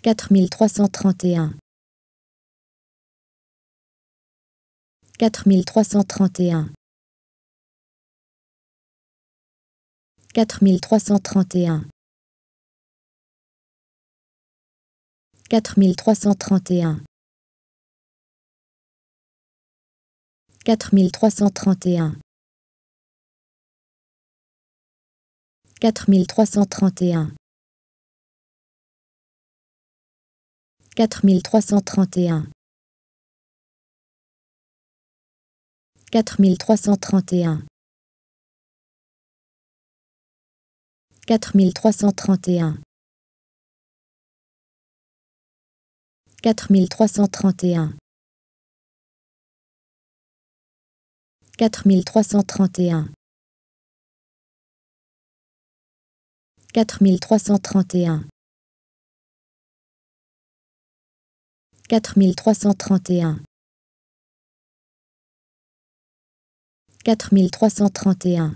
4331 4331 4331 4331 4331 4331 4331 4331 4331 4331 4331 4331 4331 4331